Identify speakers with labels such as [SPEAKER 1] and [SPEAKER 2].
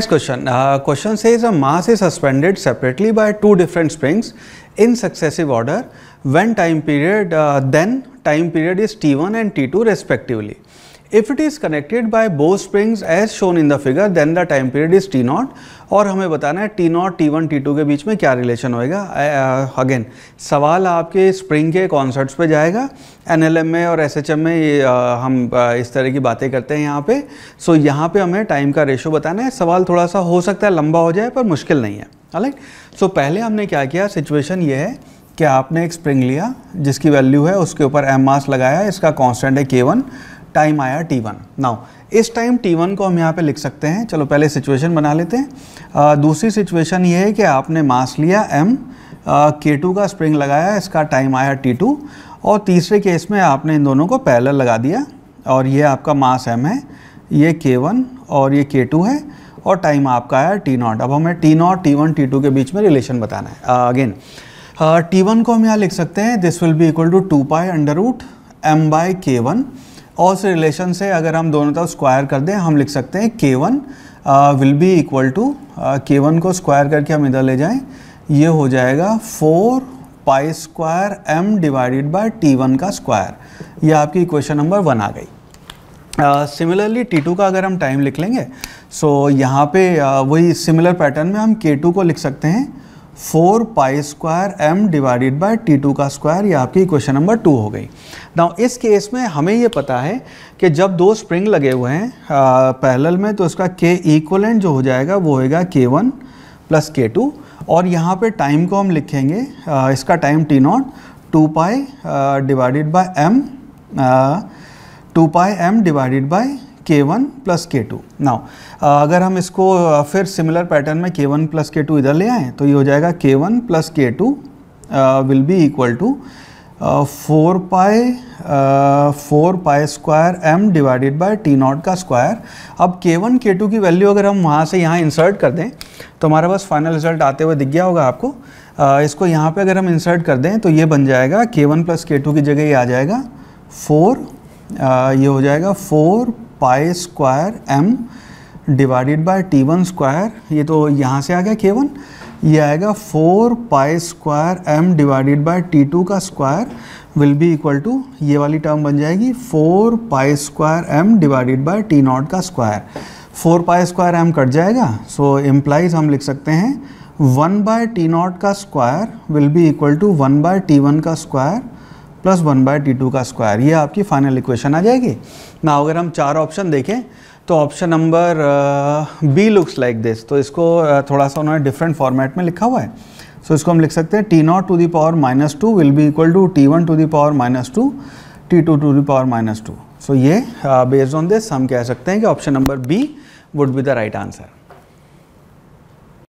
[SPEAKER 1] Next question. Uh, question says a mass is suspended separately by two different springs in successive order when time period uh, then time period is T1 and T2 respectively. If it is connected by बो springs as shown in the figure, then the time period is T naught और हमें बताना है T naught T one T two के बीच में क्या relation होएगा अगेन uh, सवाल आपके स्प्रिंग के कॉन्सर्ट्स पे जाएगा एम में और एसएचएम में ये, uh, हम इस तरह की बातें करते हैं यहाँ पे सो so, यहाँ पे हमें टाइम का रेशो बताना है सवाल थोड़ा सा हो सकता है लंबा हो जाए पर मुश्किल नहीं है राइट सो so, पहले हमने क्या किया सिचुएशन ये है कि आपने एक स्प्रिंग लिया जिसकी वैल्यू है उसके ऊपर एम मास लगाया इसका कांस्टेंट है के वन टाइम आया टी वन नाउ इस टाइम टी वन को हम यहाँ पे लिख सकते हैं चलो पहले सिचुएशन बना लेते हैं आ, दूसरी सिचुएशन ये है कि आपने मास लिया एम के टू का स्प्रिंग लगाया इसका टाइम आया टी टू और तीसरे केस में आपने इन दोनों को पैरेलल लगा दिया और ये आपका मास एम है ये के वन और ये के टू है और टाइम आपका आया टी नॉट अब हमें T naught T one T two के बीच में रिलेशन बताना है अगेन टी वन को हम यहाँ लिख सकते हैं this will be equal to two pi under root M by K one और उस रिलेशन से अगर हम दोनों तरफ स्क्वायर कर दें हम लिख सकते हैं K one will be equal to K one को स्क्वायर करके हम इधर ले जाएं ये हो जाएगा four pi square M divided by T one का स्क्वायर ये आपकी इक्वेशन नंबर वन आ गई सिमिलरली टी टू का अगर हम टाइम लिख लेंगे सो so यहाँ पे uh, वही सिमिलर पैटर्न में हम के टू को लिख सकते हैं four pi square M divided by T two का स्क्वायर ये आपकी क्वेश्चन नंबर टू हो गई नाउ इस केस में हमें ये पता है कि जब दो स्प्रिंग लगे हुए हैं पैरेलल में तो इसका के इक्वलेंट जो हो जाएगा वो होएगा के वन प्लस के टू और यहाँ पे टाइम को हम लिखेंगे आ, इसका time T naught two pi divided by M two pi M divided by K one plus K two now अगर हम इसको uh, फिर सिमिलर पैटर्न में के वन प्लस के टू इधर ले आएँ तो ये हो जाएगा K one plus K two will be equal to four pi four pi square M divided by T naught का स्क्वायर अब के वन के टू की वैल्यू अगर हम वहाँ से यहाँ इंसर्ट कर दें तो हमारे पास फाइनल रिजल्ट आते हुए दिख गया होगा आपको uh, इसको यहाँ पे अगर हम इंसर्ट कर दें तो ये बन जाएगा K one plus K to की जगह ये आ जाएगा फोर uh, ये हो जाएगा four pi square M divided by T one square ये तो यहाँ से आ गया के वन ये आएगा four pi square M divided by T two का square will be equal to ये वाली टर्म बन जाएगी four pi square M divided by T naught का square four pi square M cut जाएगा सो so, इम्प्लाइज हम लिख सकते हैं वन बाय टी नॉट का square will be equal to one by T one का square plus one by T two का square ये आपकी फाइनल इक्वेशन आ जाएगी ना अगर हम चार ऑप्शन देखें तो option number B looks like this तो इसको uh, थोड़ा सा उन्होंने डिफरेंट फॉर्मेट में लिखा हुआ है सो so, इसको हम लिख सकते हैं T naught to power minus two will be equal to T one to power minus two T two to power minus two so ये बेस्ड ऑन दिस हम कह सकते हैं कि option number B would be the right answer